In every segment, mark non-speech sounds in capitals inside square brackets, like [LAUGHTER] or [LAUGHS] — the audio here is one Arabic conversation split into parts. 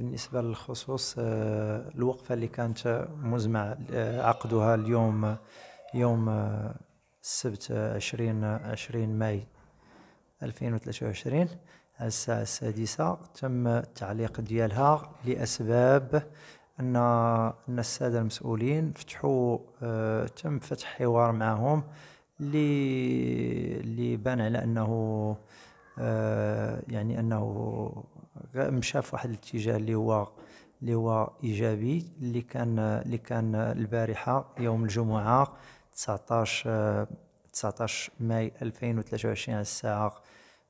بالنسبة للخصوص آه، الوقفة اللي كانت مزمع آه، عقدها اليوم يوم آه، السبت 20 20 ماي 2023 على الساعة السادسة تم التعليق ديالها لأسباب أن أن السادة المسؤولين فتحوا تم فتح حوار معهم اللي اللي بان على أنه يعني أنه مشى في واحد الاتجاه اللي هو اللي هو ايجابي اللي كان اللي كان البارحه يوم الجمعه 19 19 ماي 2023 على الساعه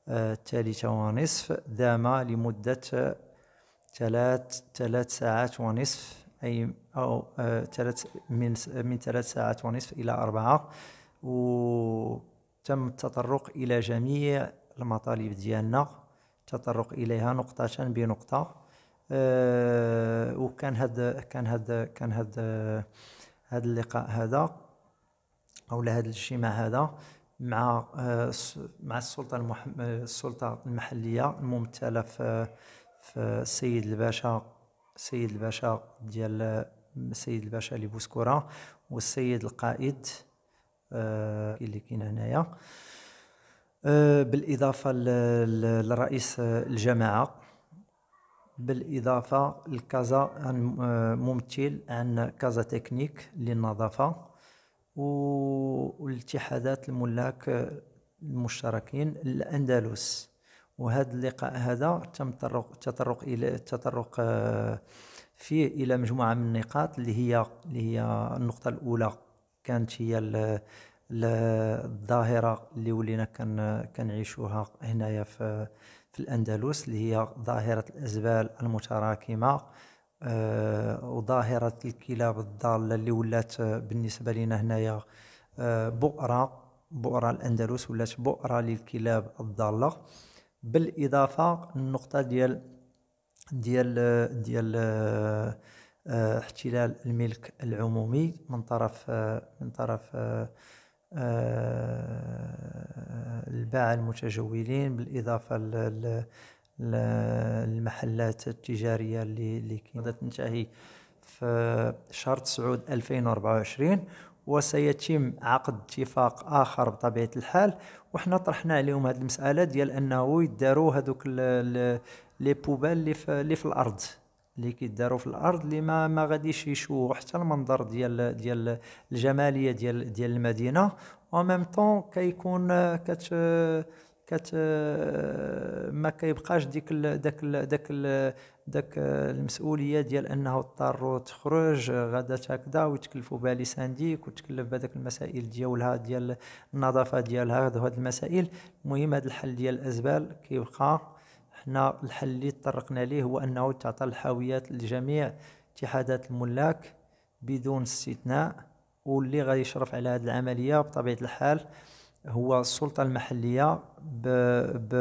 آه، الثالثه ونصف دام لمده ثلاث ثلاث ساعات ونصف اي او آه، ثلاث من من ثلاث ساعات ونصف الى اربعه وتم التطرق الى جميع المطالب ديالنا التطرق اليها نقطه بنقطه آه، وكان هاد كان هاد كان هاد هاد اللقاء هذا او هاد الاجتماع هذا مع آه، مع السلطه السلطه المحليه الممثله في في السيد الباشا السيد الباشا ديال السيد الباشا لبوسكوره والسيد القائد آه، اللي كاين هنايا آه، بالاضافه للرئيس الجماعه بالاضافه لكازا آه، ممثل عن كازا تكنيك للنظافه والاتحادات الملاك آه، المشتركين الاندلس وهذا اللقاء هذا تم التطرق تطرق الى التطرق فيه الى مجموعه من النقاط اللي هي اللي هي النقطه الاولى كانت هي الظاهره اللي ولينا كنعيشوها هنايا في في الاندلس اللي هي ظاهره الازبال المتراكمه آه، وظاهره الكلاب الضاله اللي ولات بالنسبه لنا هنايا آه، بؤره بؤره الاندلس ولات بؤره للكلاب الضاله بالاضافه النقطه ديال ديال ديال آه، احتلال الملك العمومي من طرف من طرف آه، الباعة المتجولين بالإضافة للمحلات التجارية اللي كانت تنتهي في شهر سعود 2024 وسيتم عقد اتفاق اخر بطبيعه الحال وحنا طرحنا عليهم هذه المساله ديال انه يداروا هذوك لي بوبال اللي في الارض اللي كيداروا في الارض اللي ما ما غاديش يشوفوا حتى المنظر ديال ديال الجماليه ديال ديال المدينه ميم طون كيكون كت كت ما كيبقاش ديك ال داك ال داك ال داك المسؤوليه ديال انه اضطر تخرج غدا هكذا ويتكلفوا بالي سانديك وتكلف بهذاك المسائل ديالها ديال النظافه ديالها هاد المسائل المهم هذا الحل ديال الازبال كيبقى حنا الحل اللي تطرقنا ليه هو انه تعطى الحاويات لجميع اتحادات الملاك بدون استثناء واللي غادي يشرف على هذه العمليه بطبيعه الحال هو السلطه المحليه ب بـ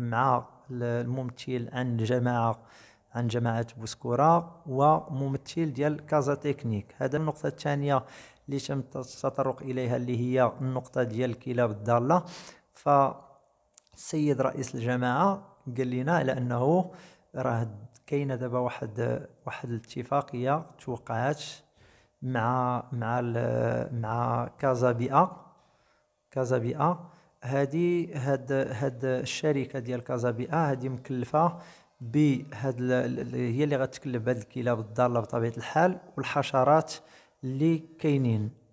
مع الممثل عن الجماعه عن جماعه بوسكوره وممثل ديال كازا تكنيك هذا النقطه الثانيه اللي تم التطرق اليها اللي هي النقطه ديال كلاب الضاله ف السيد رئيس الجماعه قال لنا على انه راه كاينه دابا واحد واحد الاتفاقيه توقعات مع مع مع كازا بيئه كازا بيئه هذه هاد هاد الشركه ديال كازا بيئه هذه مكلفه بهاد هي اللي غتكلف بهاد الكلاب الضاله بطبيعه الحال والحشرات اللي كاينين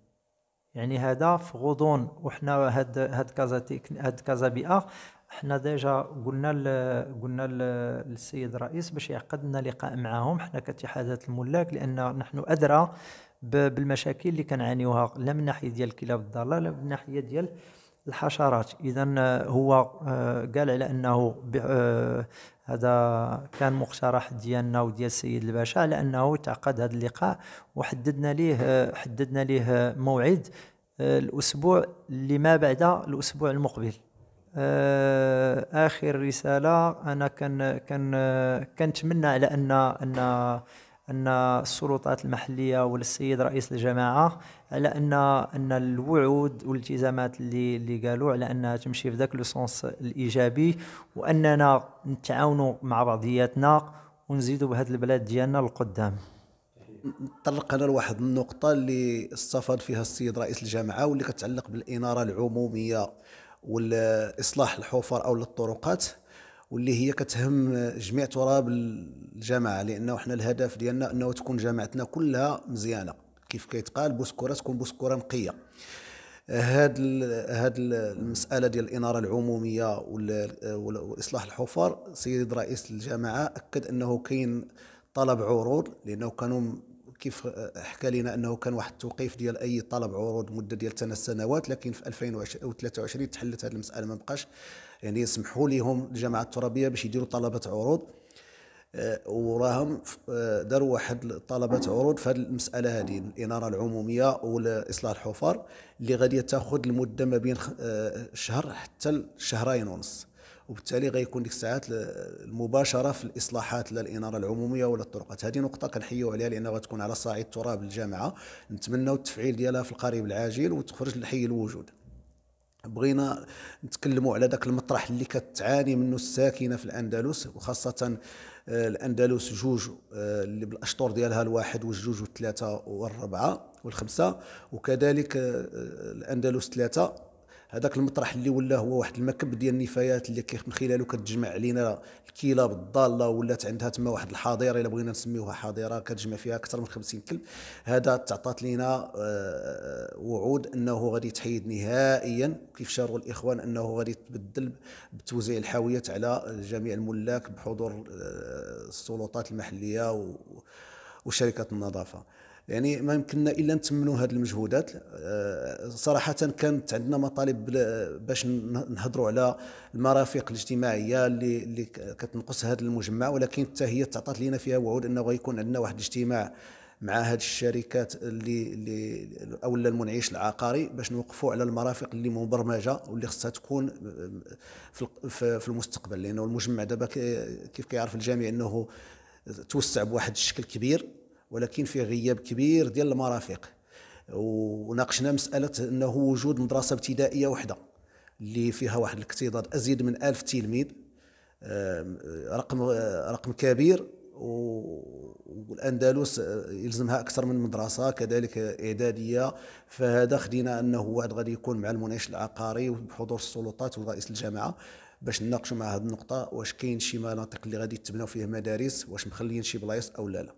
يعني هذا في غضون وحنا هاد هاد كازا تيك هاد كازا بيئه حنا ديجا قلنا ل قلنا للسيد الرئيس باش يعقد لنا لقاء معاهم حنا كاتحادات الملاك لان نحن ادرى بالمشاكل اللي كنعانيوها لا من ناحيه ديال كلاب الضاله لا من ناحيه ديال الحشرات اذا آه، هو آه، قال على انه آه، هذا كان مقترح ديالنا وديال السيد الباشا على انه تعقد هذا اللقاء وحددنا ليه حددنا ليه موعد الاسبوع اللي ما بعد الاسبوع المقبل اخر رساله انا كان كان كنتمنى على ان ان ان السلطات المحليه والسيد رئيس الجماعه على ان ان الوعود والالتزامات اللي اللي قالوا على انها تمشي في ذاك لو الايجابي واننا نتعاونوا مع بعضياتنا ونزيدوا بهذا البلاد ديالنا للقدام نطرق انا لواحد النقطه اللي استفاد فيها السيد رئيس الجامعه واللي كتعلق بالاناره العموميه والاصلاح الحفر او للطرقات واللي هي كتهم جميع تراب الجامعه لانه حنا الهدف ديالنا انه تكون جامعتنا كلها مزيانه كيف كيتقال بوسكوره تكون بوسكوره نقيه هاد هاد المساله ديال الاناره العموميه واصلاح الحفر سيد رئيس الجامعه اكد انه كاين طلب عروض لانه كانوا كيف حكى لنا انه كان واحد التوقيف ديال اي طلب عروض مده ديال ثلاث سنوات لكن في 2023 تحلت هذه المساله ما بقاش يعني سمحوا لهم الجامعه الترابيه باش يديروا طلبات عروض آه، وراهم آه، داروا واحد طلبات عروض في هذه المساله هذه الاناره العموميه والاصلاح الحفر اللي غادي تاخذ المده ما بين آه، شهر حتى شهرين ونص وبالتالي غيكون ديك الساعات المباشره في الاصلاحات لا الاناره العموميه ولا الطرقات هذه نقطه كنحيوا عليها لانها غتكون على صعيد تراب الجامعه نتمنوا التفعيل ديالها في القريب العاجل وتخرج لحي الوجود بغينا نتكلموا على ذاك المطرح اللي كتعاني منه الساكنه في الاندلس وخاصه آه، الاندلس جوج آه، اللي بالاشطر ديالها الواحد والجوج والثلاثه والربعه والخمسه وكذلك آه، الاندلس ثلاثه هذاك المطرح اللي ولا هو واحد المكب ديال النفايات اللي من خلاله كتجمع علينا الكلاب الضاله ولات عندها تما واحد الحاضره الا بغينا نسميوها حاضره كتجمع فيها اكثر من 50 كلب هذا تعطات لينا آه، وعود انه غادي تحيد نهائيا كيف شاروا الاخوان انه غادي تبدل بتوزيع الحاويات على جميع الملاك بحضور آه، السلطات المحليه وشركه النظافه يعني ما يمكننا الا نتمنوا هذه المجهودات آه، صراحه كانت عندنا مطالب باش نهضروا على المرافق الاجتماعيه اللي اللي كتنقص هذا المجمع ولكن حتى هي تعطات لينا فيها وعود انه غيكون عندنا واحد الاجتماع مع هذه الشركات اللي اللي اولا المنعش العقاري باش نوقفوا على المرافق اللي مبرمجه واللي خصها تكون آه، في المستقبل لانه المجمع دابا كيف كيعرف الجميع انه توسع بواحد الشكل كبير ولكن فيه غياب كبير ديال المرافق وناقشنا مساله انه وجود مدرسه ابتدائيه وحده اللي فيها واحد الاكتظاظ ازيد من ألف تلميذ رقم رقم كبير والاندلس آه، يلزمها اكثر من مدرسه كذلك اعداديه فهذا خدينا انه واحد غادي يكون مع المناقش العقاري وبحضور السلطات ورئيس الجامعه باش نناقشوا مع هذه النقطه واش كاين شي مناطق اللي غادي تبنوا فيها مدارس واش مخليين شي بلايص او لا لا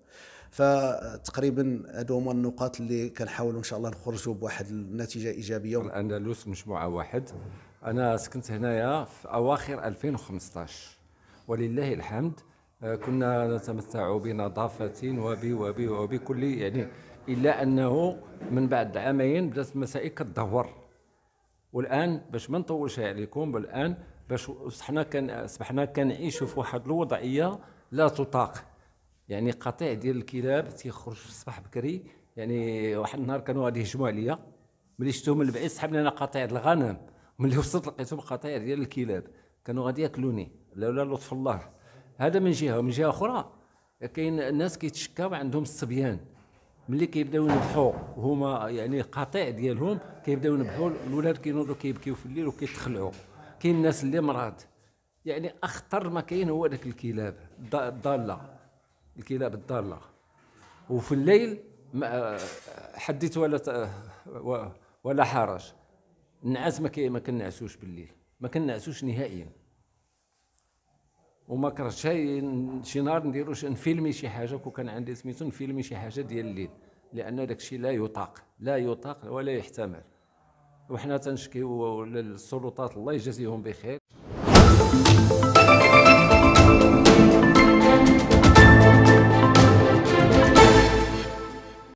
فتقريبا هادو هما النقاط اللي كنحاولوا ان شاء الله نخرجوا بواحد النتيجه ايجابيه الاندلس مجموعه واحد انا سكنت هنايا في اواخر 2015 ولله الحمد آه، كنا نتمتع بنظافه وب وب وبكل يعني الا انه من بعد عامين بدات المسائل كتدهور والان باش ما نطولش عليكم الان باش صحنا كان اصبحنا كنعيشوا في واحد الوضعيه لا تطاق يعني قطيع ديال الكلاب تيخرج في الصباح بكري يعني واحد النهار كانوا غادي يهجموا عليا ملي شفتهم من البعيد سحبني انا قطيع ديال الغنم [LAUGHS] ملي وصلت لقيتهم قطيع ديال الكلاب كانوا غادي ياكلوني لولا لطف الله هذا من جهه ومن جهه اخرى كاين الناس كيتشكاو عندهم الصبيان ملي كيبداو ينبحوا هما يعني قطيع ديالهم كيبداو ينبحوا الولاد كينوضوا كيبكيو في الليل وكيتخلعوا كاين الناس اللي مراض يعني اخطر ما كاين هو داك الكلاب الضاله الكلاب الضاله وفي الليل حديت ولا ولا حرج النعاس ما كنعسوش بالليل ما كنعسوش نهائيا وما كرهتش شي نهار نديرو نفيلمي شي حاجه كون كان عندي سميتو نفيلمي شي حاجه ديال الليل لان داك الشيء لا يطاق لا يطاق ولا يحتمل وحنا تنشكيو للسلطات الله يجازيهم بخير